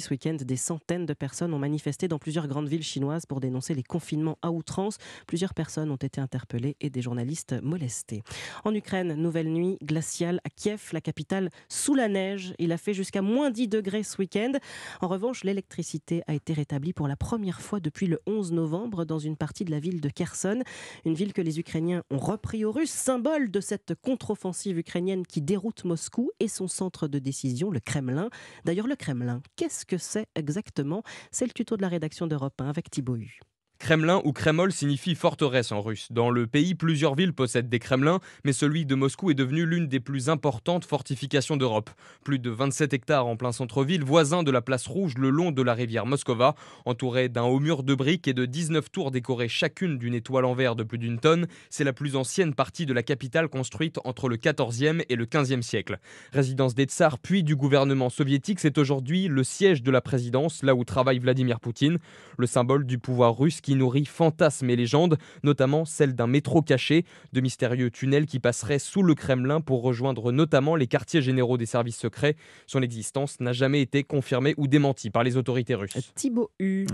Ce week-end, des centaines de personnes ont manifesté dans plusieurs grandes villes chinoises pour dénoncer les confinements à outrance. Plusieurs personnes ont été interpellées et des journalistes molestés. En Ukraine, nouvelle nuit glaciale à Kiev, la capitale sous la neige. Il a fait jusqu'à moins 10 degrés ce week-end. En revanche, l'électricité a été rétablie pour la première fois depuis le 11 novembre dans une partie de la ville de Kherson, une ville que les Ukrainiens ont repris aux Russes, symbole de cette contre-offensive ukrainienne qui déroute Moscou et son centre de décision, le Kremlin. D'ailleurs, le Kremlin, qu'est-ce ce que c'est exactement C'est le tuto de la rédaction d'Europe 1 avec Thibaut Kremlin ou Kremol signifie forteresse en russe. Dans le pays, plusieurs villes possèdent des Kremlins, mais celui de Moscou est devenu l'une des plus importantes fortifications d'Europe. Plus de 27 hectares en plein centre-ville, voisin de la place rouge le long de la rivière Moskova, entouré d'un haut mur de briques et de 19 tours décorées chacune d'une étoile en verre de plus d'une tonne, c'est la plus ancienne partie de la capitale construite entre le 14e et le 15e siècle. Résidence des tsars puis du gouvernement soviétique, c'est aujourd'hui le siège de la présidence, là où travaille Vladimir Poutine, le symbole du pouvoir russe qui nourrit fantasmes et légendes, notamment celle d'un métro caché, de mystérieux tunnels qui passeraient sous le Kremlin pour rejoindre notamment les quartiers généraux des services secrets. Son existence n'a jamais été confirmée ou démentie par les autorités russes. Euh, Thibaut U.